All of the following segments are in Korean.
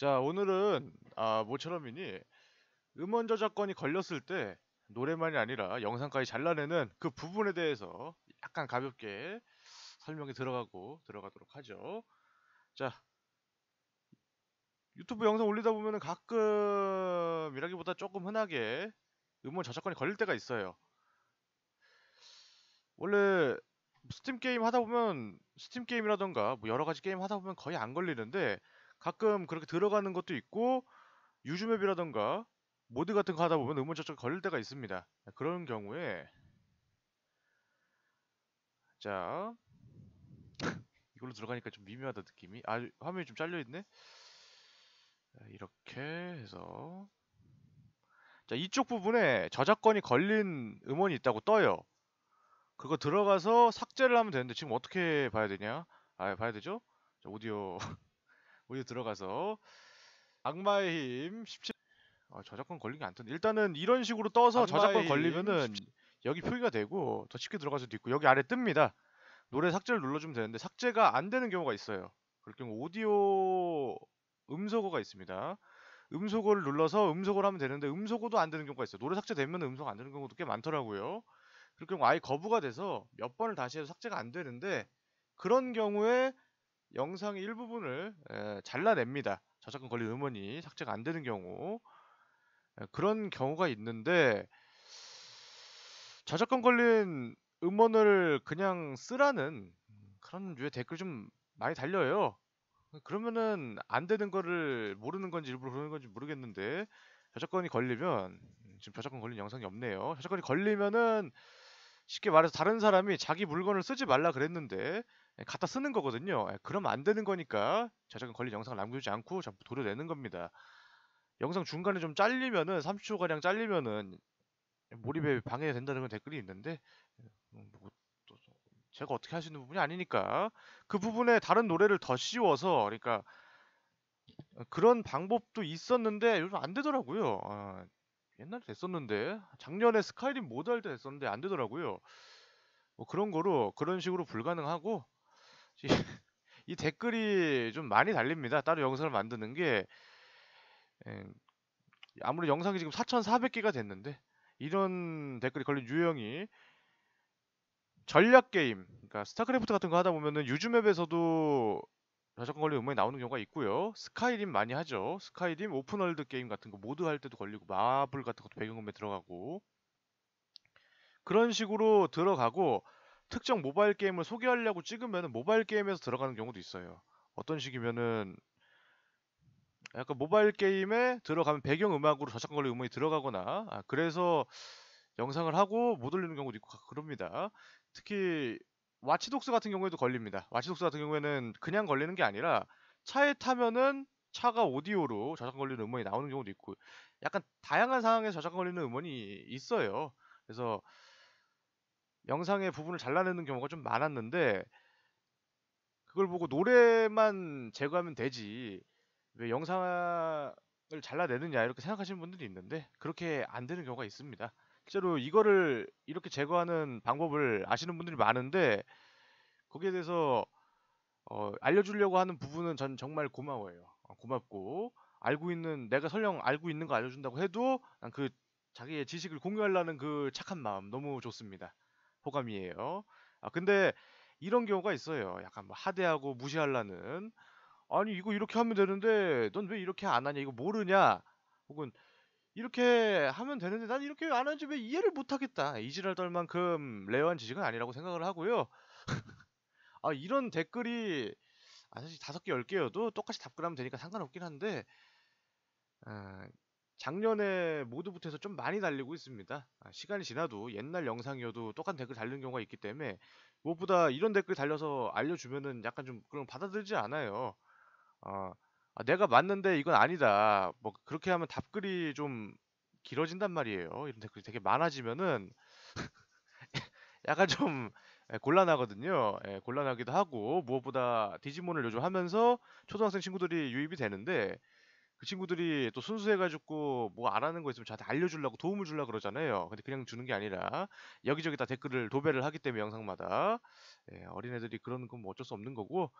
자 오늘은 아, 모처럼이니 음원 저작권이 걸렸을 때 노래만이 아니라 영상까지 잘라내는 그 부분에 대해서 약간 가볍게 설명이 들어가고 들어가도록 하죠 자 유튜브 영상 올리다 보면 가끔이라기보다 조금 흔하게 음원 저작권이 걸릴 때가 있어요 원래 스팀 게임 하다 보면 스팀 게임이라던가 뭐 여러 가지 게임 하다 보면 거의 안 걸리는데 가끔 그렇게 들어가는 것도 있고 유즘앱이라던가 모드 같은 거 하다 보면 음원적적 걸릴 때가 있습니다. 그런 경우에 자 이걸로 들어가니까 좀 미묘하다 느낌이 아 화면이 좀 잘려있네 이렇게 해서 자 이쪽 부분에 저작권이 걸린 음원이 있다고 떠요 그거 들어가서 삭제를 하면 되는데 지금 어떻게 봐야 되냐 아 봐야 되죠 자, 오디오 오히 들어가서 악마의 힘 17. 아, 어, 저작권 걸린 게안 뜬데 일단은 이런 식으로 떠서 저작권 걸리면은 17... 여기 표기가 되고 더 쉽게 들어갈 수도 있고 여기 아래 뜹니다. 노래 삭제를 눌러주면 되는데 삭제가 안 되는 경우가 있어요. 그럴 경우 오디오 음소거가 있습니다. 음소거를 눌러서 음소거를 하면 되는데 음소거도 안 되는 경우가 있어요. 노래 삭제되면 음소거 안 되는 경우도 꽤 많더라고요. 그럴 경우 아예 거부가 돼서 몇 번을 다시 해도 삭제가 안 되는데 그런 경우에 영상의 일부분을 에, 잘라냅니다. 저작권 걸린 음원이 삭제가 안 되는 경우 에, 그런 경우가 있는데 저작권 걸린 음원을 그냥 쓰라는 그런 류의 댓글 좀 많이 달려요. 그러면은 안 되는 거를 모르는 건지 일부러 그러는 건지 모르겠는데 저작권이 걸리면 음, 지금 저작권 걸린 영상이 없네요. 저작권이 걸리면은 쉽게 말해서 다른 사람이 자기 물건을 쓰지 말라 그랬는데 예, 갖다 쓰는 거거든요. 예, 그러면 안 되는 거니까 저작권 걸린 영상을 남겨주지 않고 전부 도려내는 겁니다. 영상 중간에 좀 잘리면은 30초가량 잘리면은 몰입에 방해된다는 댓글이 있는데 예, 뭐, 뭐 제가 어떻게 할수 있는 부분이 아니니까 그 부분에 다른 노래를 더 씌워서 그러니까 그런 방법도 있었는데 요즘 안 되더라고요. 어, 옛날에 됐었는데 작년에 스카이림 모드 할때 됐었는데 안 되더라고요. 뭐 그런 거로 그런 식으로 불가능하고 이 댓글이 좀 많이 달립니다. 따로 영상을 만드는 게 예, 아무리 영상이 지금 4,400개가 됐는데 이런 댓글이 걸린 유형이 전략 게임, 그러니까 스타크래프트 같은 거 하다 보면은 유즈맵에서도 저작권 걸리 음원이 나오는 경우가 있고요. 스카이림 많이 하죠. 스카이림 오픈월드 게임 같은 거 모드 할 때도 걸리고 마블 같은 것도 배경음에 들어가고 그런 식으로 들어가고 특정 모바일 게임을 소개하려고 찍으면 모바일 게임에서 들어가는 경우도 있어요. 어떤 식이면은 약간 모바일 게임에 들어가면 배경 음악으로 저작권 걸리 음원이 들어가거나 아, 그래서 영상을 하고 못 올리는 경우도 있고 그럽니다. 특히 와치독스 같은 경우에도 걸립니다. 와치독스 같은 경우에는 그냥 걸리는 게 아니라 차에 타면은 차가 오디오로 저작 걸리는 음원이 나오는 경우도 있고 약간 다양한 상황에서 저작 걸리는 음원이 있어요. 그래서 영상의 부분을 잘라내는 경우가 좀 많았는데 그걸 보고 노래만 제거하면 되지 왜 영상을 잘라내느냐 이렇게 생각하시는 분들이 있는데 그렇게 안 되는 경우가 있습니다. 실제로 이거를 이렇게 제거하는 방법을 아시는 분들이 많은데 거기에 대해서 어, 알려주려고 하는 부분은 전 정말 고마워요. 어, 고맙고 알고 있는 내가 설령 알고 있는 거 알려준다고 해도 난 그 자기의 지식을 공유하려는 그 착한 마음 너무 좋습니다. 호감이에요. 아 근데 이런 경우가 있어요. 약간 뭐 하대하고 무시하려는 아니 이거 이렇게 하면 되는데 넌 왜 이렇게 안 하냐 이거 모르냐 혹은 이렇게 하면 되는데 난 이렇게 안 하는지 왜 이해를 못하겠다. 이지랄 떨 만큼 레어한 지식은 아니라고 생각을 하고요. 아 이런 댓글이 아, 사실 다섯 개, 열 개여도 똑같이 답글하면 되니까 상관없긴 한데 아, 작년에 모두부터 해서 좀 많이 달리고 있습니다. 아, 시간이 지나도 옛날 영상이어도 똑같은 댓글 달리는 경우가 있기 때문에 무엇보다 이런 댓글 달려서 알려주면은 약간 좀 그런 받아들지 않아요. 아, 아, 내가 맞는데 이건 아니다. 뭐 그렇게 하면 답글이 좀 길어진단 말이에요. 이런 댓글이 되게 많아지면은 약간 좀 예, 곤란하거든요. 예, 곤란하기도 하고 무엇보다 디지몬을 요즘 하면서 초등학생 친구들이 유입이 되는데 그 친구들이 또 순수해가지고 뭐안 하는 거 있으면 저한테 알려주려고 도움을 주려고 그러잖아요. 근데 그냥 주는 게 아니라 여기저기 다 댓글을 도배를 하기 때문에 영상마다 예, 어린애들이 그런 건뭐 어쩔 수 없는 거고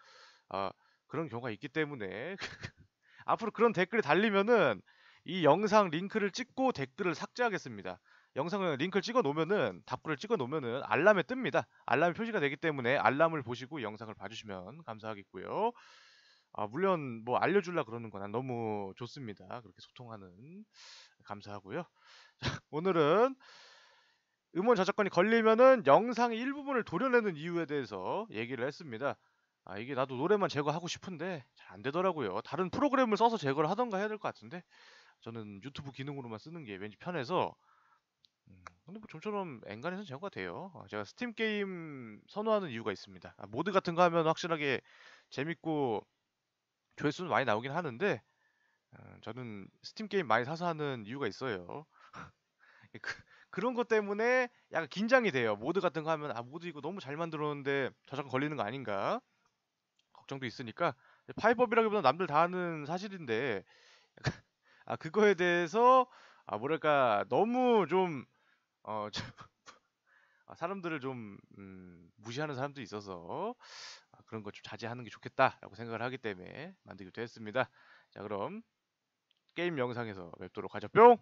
아 그런 경우가 있기 때문에 앞으로 그런 댓글이 달리면은 이 영상 링크를 찍고 댓글을 삭제하겠습니다. 영상 링크를 찍어 놓으면은 답글을 찍어 놓으면은 알람에 뜹니다. 알람이 표시가 되기 때문에 알람을 보시고 영상을 봐주시면 감사하겠고요. 아, 물론 뭐 알려줄라 그러는 거나 너무 좋습니다. 그렇게 소통하는 감사하고요. 자, 오늘은 음원 저작권이 걸리면은 영상의 일부분을 도려내는 이유에 대해서 얘기를 했습니다. 아 이게 나도 노래만 제거하고 싶은데 잘 안되더라고요 다른 프로그램을 써서 제거를 하던가 해야 될 것 같은데 저는 유튜브 기능으로만 쓰는 게 왠지 편해서 음, 근데 뭐 좀처럼 엔간에서는 제거가 돼요 어, 제가 스팀 게임 선호하는 이유가 있습니다 아, 모드 같은 거 하면 확실하게 재밌고 조회수는 많이 나오긴 하는데 아, 저는 스팀 게임 많이 사서 하는 이유가 있어요 예, 그, 그런 것 때문에 약간 긴장이 돼요 모드 같은 거 하면 아 모드 이거 너무 잘 만들었는데 저작 권 걸리는 거 아닌가 걱정도 있으니까 파이법이라기보다 남들 다하는 사실인데 아 그거에 대해서 아 뭐랄까 너무 좀 어, 아, 사람들을 좀 음, 무시하는 사람도 있어서 아, 그런 거 좀 자제하는 게 좋겠다라고 생각을 하기 때문에 만들기도 했습니다. 자 그럼 게임 영상에서 뵙도록 하죠. 뿅!